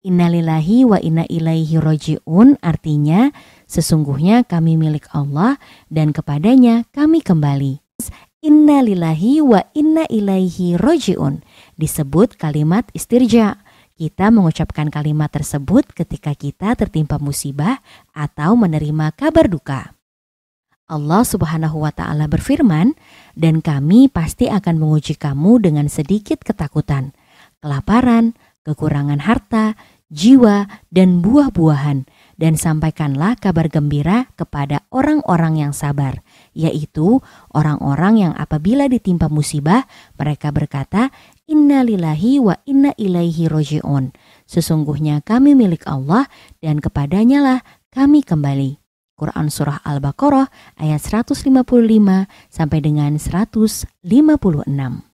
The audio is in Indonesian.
Innalillahi wa inna ilaihi roji'un artinya sesungguhnya kami milik Allah dan kepadanya kami kembali. Innalillahi wa inna ilaihi roji'un disebut kalimat istirja. Kita mengucapkan kalimat tersebut ketika kita tertimpa musibah atau menerima kabar duka. Allah Subhanahu wa Ta'ala berfirman, "Dan kami pasti akan menguji kamu dengan sedikit ketakutan, kelaparan, kekurangan harta, jiwa, dan buah-buahan, dan sampaikanlah kabar gembira kepada orang-orang yang sabar, yaitu orang-orang yang apabila ditimpa musibah, mereka berkata, innalillahi wa inna ilaihi roji'un. Sesungguhnya kami milik Allah dan kepadanyalah kami kembali. Quran Surah Al-Baqarah ayat 155 sampai dengan 156.